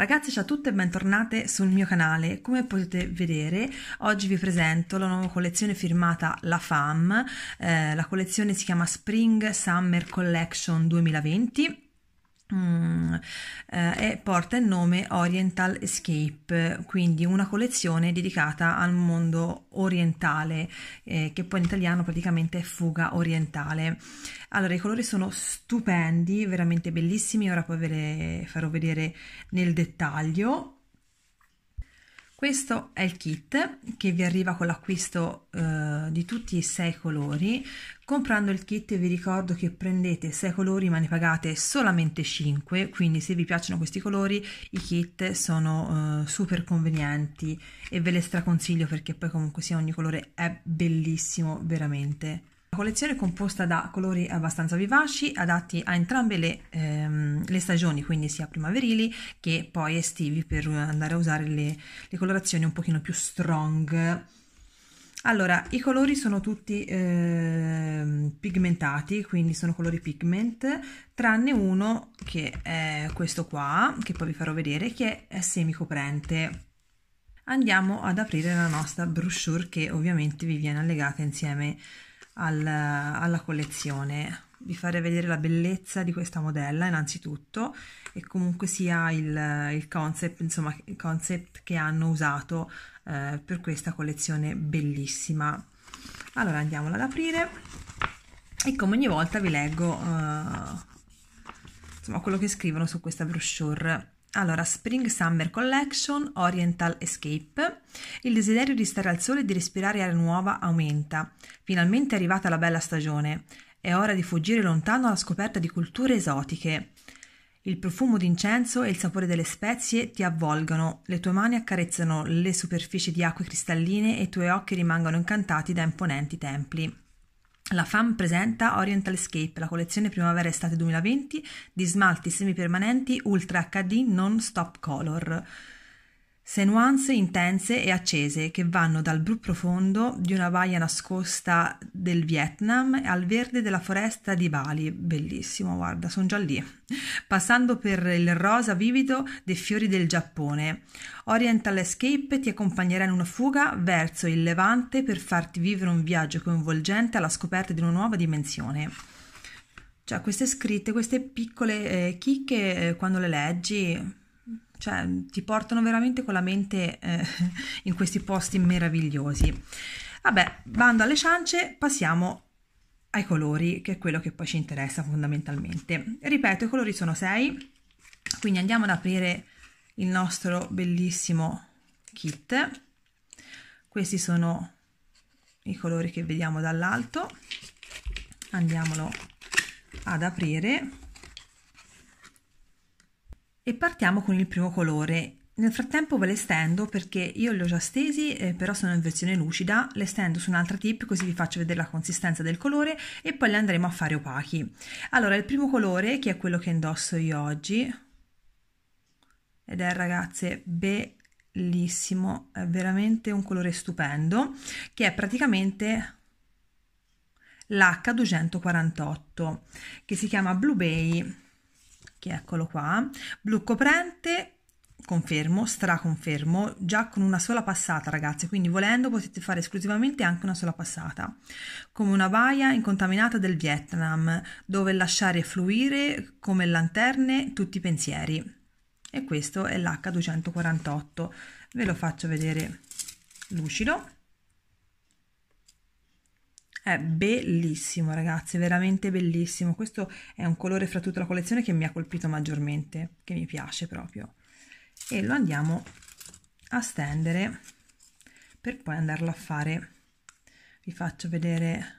Ragazzi ciao a tutte e bentornate sul mio canale, come potete vedere oggi vi presento la nuova collezione firmata La FAM, eh, la collezione si chiama Spring Summer Collection 2020 Mm, eh, e porta il nome Oriental Escape, quindi una collezione dedicata al mondo orientale, eh, che poi in italiano praticamente è fuga orientale. Allora, i colori sono stupendi, veramente bellissimi, ora poi ve le farò vedere nel dettaglio. Questo è il kit che vi arriva con l'acquisto eh, di tutti i sei colori. Comprando il kit vi ricordo che prendete sei colori ma ne pagate solamente 5, quindi se vi piacciono questi colori i kit sono eh, super convenienti e ve le straconsiglio perché poi comunque sia ogni colore è bellissimo veramente collezione composta da colori abbastanza vivaci, adatti a entrambe le, ehm, le stagioni, quindi sia primaverili che poi estivi per andare a usare le, le colorazioni un pochino più strong. Allora, i colori sono tutti eh, pigmentati, quindi sono colori pigment, tranne uno che è questo qua, che poi vi farò vedere, che è semicoprente. Andiamo ad aprire la nostra brochure che ovviamente vi viene allegata insieme al, alla collezione vi farei vedere la bellezza di questa modella innanzitutto e comunque sia il, il, concept, insomma, il concept che hanno usato eh, per questa collezione bellissima allora andiamola ad aprire e come ogni volta vi leggo eh, insomma quello che scrivono su questa brochure allora, Spring Summer Collection, Oriental Escape. Il desiderio di stare al sole e di respirare aria nuova aumenta. Finalmente è arrivata la bella stagione. È ora di fuggire lontano alla scoperta di culture esotiche. Il profumo d'incenso e il sapore delle spezie ti avvolgono, le tue mani accarezzano le superfici di acque cristalline e i tuoi occhi rimangono incantati da imponenti templi. La FAM presenta Oriental Escape, la collezione primavera-estate 2020 di smalti semipermanenti Ultra HD Non Stop Color se nuanze intense e accese che vanno dal blu profondo di una baia nascosta del Vietnam al verde della foresta di Bali, bellissimo, guarda, sono già lì, passando per il rosa vivido dei fiori del Giappone. Oriental Escape ti accompagnerà in una fuga verso il Levante per farti vivere un viaggio coinvolgente alla scoperta di una nuova dimensione. Cioè, queste scritte, queste piccole eh, chicche, eh, quando le leggi, cioè ti portano veramente con la mente eh, in questi posti meravigliosi. Vabbè, bando alle ciance, passiamo ai colori, che è quello che poi ci interessa fondamentalmente. Ripeto, i colori sono 6, quindi andiamo ad aprire il nostro bellissimo kit. Questi sono i colori che vediamo dall'alto. Andiamolo ad aprire e partiamo con il primo colore. Nel frattempo ve le stendo perché io le ho già stesi, eh, però sono in versione lucida, le stendo su un'altra tip così vi faccio vedere la consistenza del colore e poi le andremo a fare opachi. Allora, il primo colore, che è quello che indosso io oggi, ed è ragazze bellissimo, è veramente un colore stupendo, che è praticamente l'H248, che si chiama Blue Bay che eccolo qua, blu coprente, confermo, straconfermo, già con una sola passata ragazzi, quindi volendo potete fare esclusivamente anche una sola passata, come una baia incontaminata del Vietnam, dove lasciare fluire come lanterne tutti i pensieri. E questo è l'H248, ve lo faccio vedere lucido. È bellissimo, ragazzi, veramente bellissimo. Questo è un colore fra tutta la collezione che mi ha colpito maggiormente, che mi piace proprio. E lo andiamo a stendere per poi andarlo a fare. Vi faccio vedere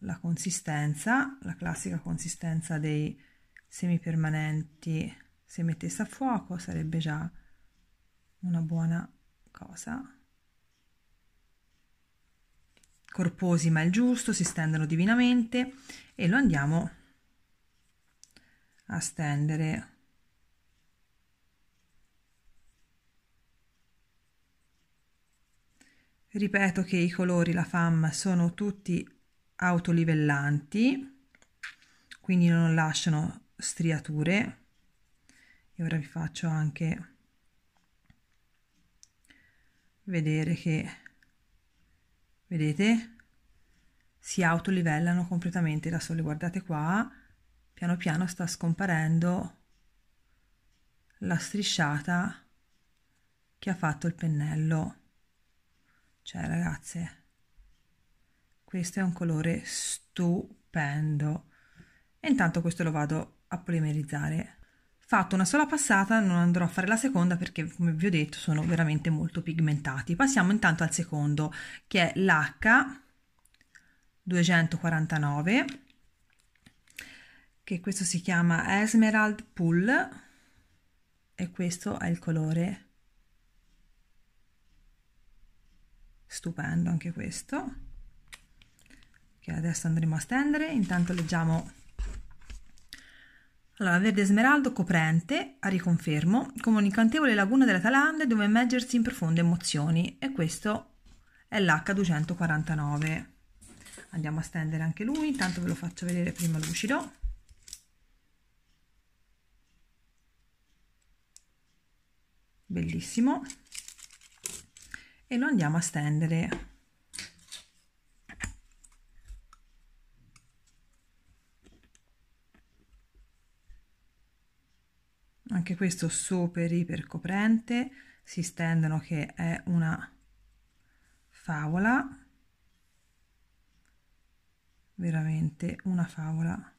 la consistenza, la classica consistenza dei semipermanenti. Se mettesse a fuoco sarebbe già una buona cosa corposi ma il giusto, si stendono divinamente e lo andiamo a stendere Ripeto che i colori, la FAM, sono tutti autolivellanti, quindi non lasciano striature. E ora vi faccio anche vedere che vedete? Si autolivellano completamente da sole, guardate qua, piano piano sta scomparendo la strisciata che ha fatto il pennello. Cioè ragazze, questo è un colore stupendo. E intanto questo lo vado a polimerizzare fatto una sola passata, non andrò a fare la seconda perché come vi ho detto sono veramente molto pigmentati. Passiamo intanto al secondo che è l'H 249 che questo si chiama Esmerald Pool e questo è il colore stupendo anche questo che adesso andremo a stendere intanto leggiamo allora, verde smeraldo coprente, a riconfermo, come un'incantevole laguna della Talande dove immergersi in profonde emozioni. E questo è l'H249. Andiamo a stendere anche lui, intanto ve lo faccio vedere prima lucido. Bellissimo. E lo andiamo a stendere. anche questo super iper coprente si stendono che è una favola veramente una favola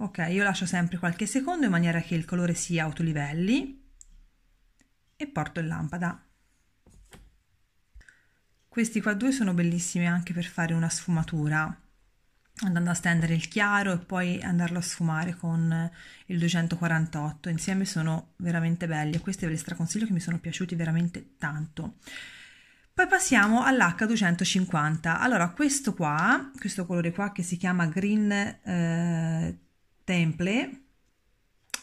ok io lascio sempre qualche secondo in maniera che il colore si autolivelli e porto in lampada questi qua due sono bellissimi anche per fare una sfumatura, andando a stendere il chiaro e poi andarlo a sfumare con il 248. Insieme sono veramente belli e questi ve li straconsiglio che mi sono piaciuti veramente tanto. Poi passiamo all'H250. Allora, questo qua, questo colore qua che si chiama Green eh, Temple,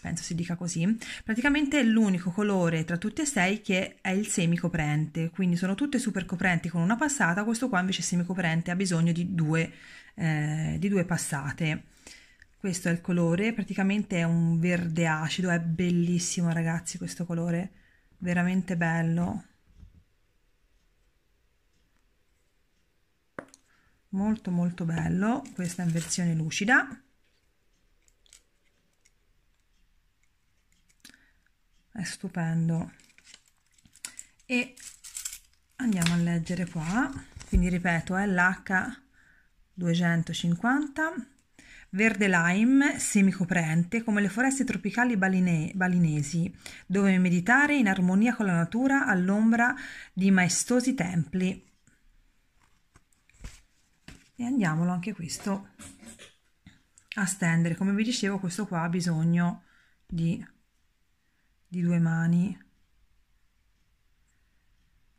penso si dica così, praticamente è l'unico colore tra tutti e sei che è il semicoprente, quindi sono tutte super coprenti con una passata, questo qua invece è semicoprente, ha bisogno di due, eh, di due passate. Questo è il colore, praticamente è un verde acido, è bellissimo ragazzi questo colore, veramente bello. Molto molto bello, questa è in versione lucida è stupendo e andiamo a leggere qua quindi ripeto è eh, l'h 250 verde lime semicoprente come le foreste tropicali baline balinesi dove meditare in armonia con la natura all'ombra di maestosi templi e andiamolo anche questo a stendere come vi dicevo questo qua ha bisogno di di due mani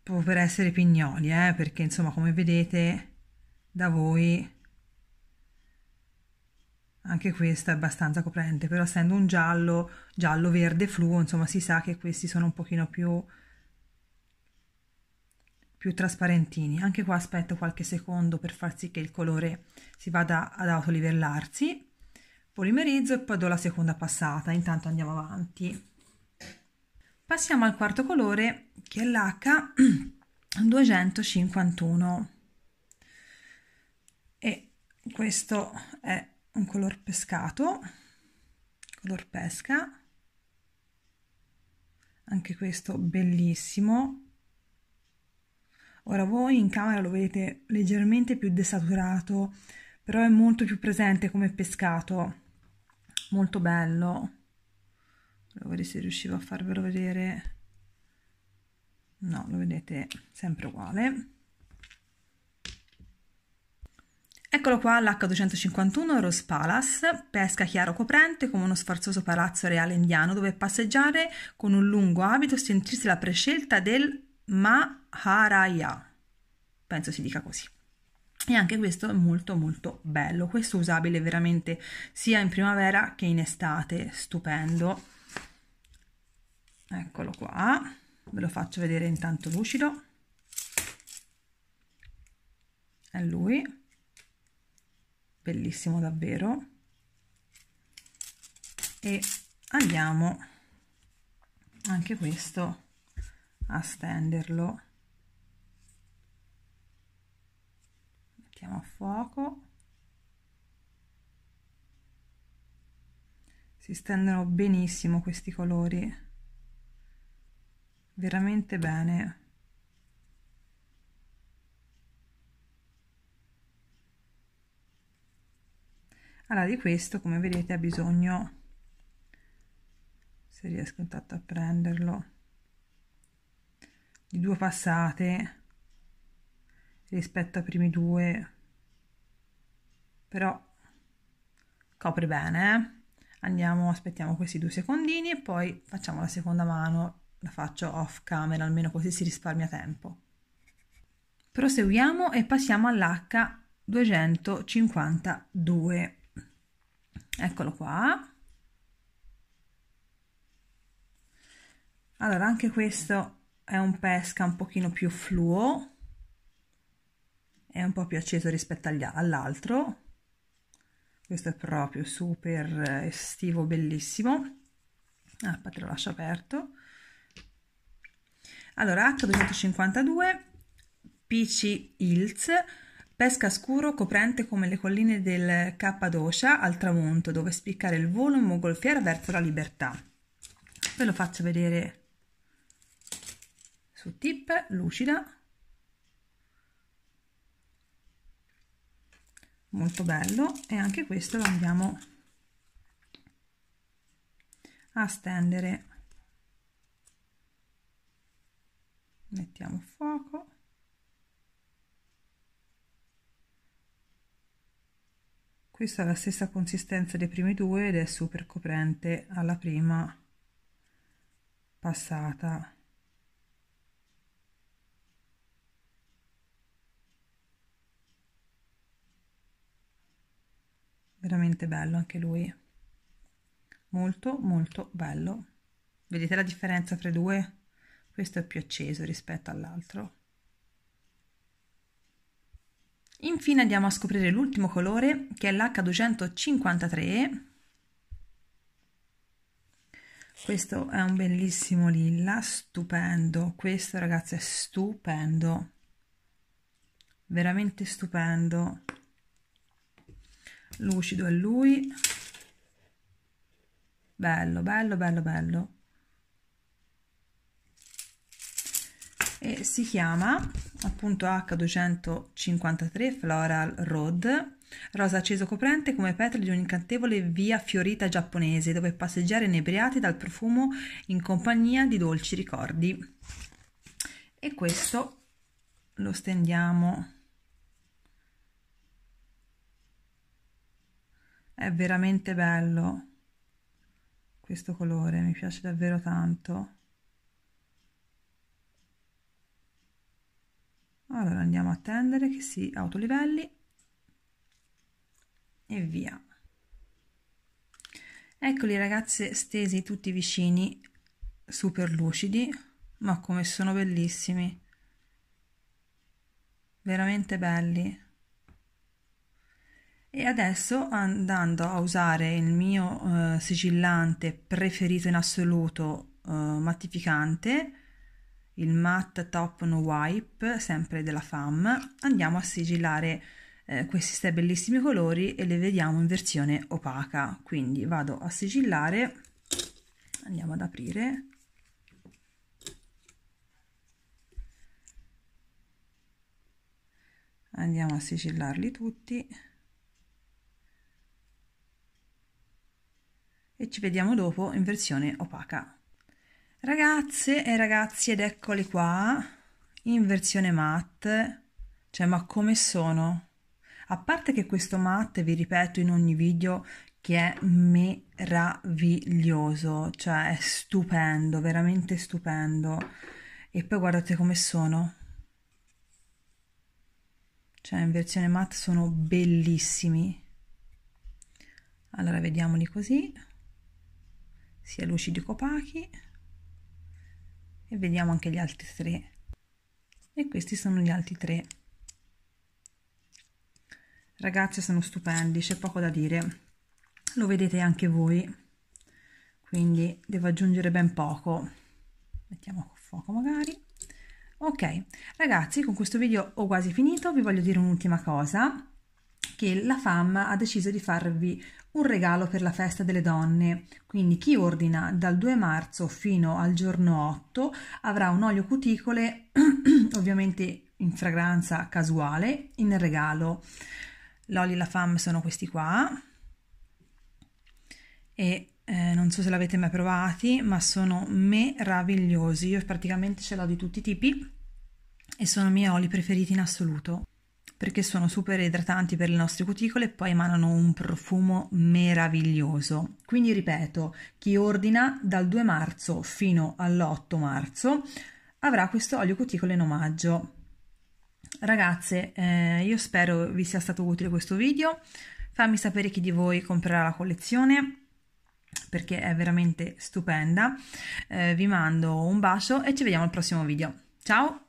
proprio per essere pignoli eh? perché insomma come vedete da voi anche questa è abbastanza coprente però essendo un giallo giallo verde fluo insomma si sa che questi sono un pochino più più trasparentini anche qua aspetto qualche secondo per far sì che il colore si vada ad autolivellarsi polimerizzo e poi do la seconda passata intanto andiamo avanti Passiamo al quarto colore che è l'H251 e questo è un color pescato, color pesca, anche questo bellissimo. Ora voi in camera lo vedete leggermente più desaturato, però è molto più presente come pescato, molto bello. Provo vedere se riuscivo a farvelo vedere. No, lo vedete sempre uguale. Eccolo qua l'H251 Rose Palace, pesca chiaro coprente come uno sfarzoso palazzo reale indiano dove passeggiare con un lungo abito sentirsi la prescelta del Maharaya. Penso si dica così. E anche questo è molto molto bello, questo usabile veramente sia in primavera che in estate, stupendo eccolo qua ve lo faccio vedere intanto lucido è lui bellissimo davvero e andiamo anche questo a stenderlo mettiamo a fuoco si stendono benissimo questi colori veramente bene allora di questo come vedete ha bisogno se riesco intanto a prenderlo di due passate rispetto ai primi due però copre bene eh. andiamo aspettiamo questi due secondini e poi facciamo la seconda mano la faccio off camera, almeno così si risparmia tempo. Proseguiamo e passiamo all'H252. Eccolo qua. Allora, anche questo è un pesca un pochino più fluo, è un po' più acceso rispetto agli, all'altro. Questo è proprio super estivo, bellissimo. Ah, te lo lascio aperto. Allora, H252, PC Ilz, pesca scuro coprente come le colline del Cappadocia al tramonto, dove spiccare il volo in mongolfiera verso la libertà. Ve lo faccio vedere su tip, lucida. Molto bello e anche questo lo andiamo a stendere mettiamo fuoco questa ha la stessa consistenza dei primi due ed è super coprente alla prima passata veramente bello anche lui molto molto bello vedete la differenza tra i due questo è più acceso rispetto all'altro. Infine andiamo a scoprire l'ultimo colore che è l'H253. Questo è un bellissimo lilla, stupendo. Questo ragazzi è stupendo. Veramente stupendo. Lucido è lui. Bello, bello, bello, bello. e eh, si chiama appunto H253 Floral Road rosa acceso coprente come petali di un'incantevole via fiorita giapponese dove passeggiare inebriati dal profumo in compagnia di dolci ricordi e questo lo stendiamo è veramente bello questo colore mi piace davvero tanto allora andiamo a attendere che si autolivelli e via eccoli ragazze stesi tutti vicini super lucidi ma come sono bellissimi veramente belli e adesso andando a usare il mio eh, sigillante preferito in assoluto eh, mattificante il matte top no wipe sempre della FAM andiamo a sigillare eh, questi sei bellissimi colori e li vediamo in versione opaca quindi vado a sigillare andiamo ad aprire andiamo a sigillarli tutti e ci vediamo dopo in versione opaca Ragazze e ragazzi, ed eccoli qua in versione matte. Cioè, ma come sono? A parte che questo matte, vi ripeto in ogni video, che è meraviglioso, cioè è stupendo, veramente stupendo. E poi guardate come sono. Cioè, in versione matte sono bellissimi. Allora, vediamoli così. Sia lucidi che opachi e vediamo anche gli altri tre e questi sono gli altri tre ragazzi sono stupendi c'è poco da dire lo vedete anche voi quindi devo aggiungere ben poco mettiamo a fuoco magari ok ragazzi con questo video ho quasi finito vi voglio dire un'ultima cosa che la FAM ha deciso di farvi un regalo per la festa delle donne. Quindi chi ordina dal 2 marzo fino al giorno 8 avrà un olio cuticole, ovviamente in fragranza casuale, in regalo. L'olio e la FAM sono questi qua e eh, non so se l'avete mai provati, ma sono meravigliosi. Io praticamente ce l'ho di tutti i tipi e sono i miei oli preferiti in assoluto perché sono super idratanti per le nostre cuticole e poi emanano un profumo meraviglioso. Quindi ripeto, chi ordina dal 2 marzo fino all'8 marzo avrà questo olio cuticole in omaggio. Ragazze, eh, io spero vi sia stato utile questo video. Fammi sapere chi di voi comprerà la collezione perché è veramente stupenda. Eh, vi mando un bacio e ci vediamo al prossimo video. Ciao!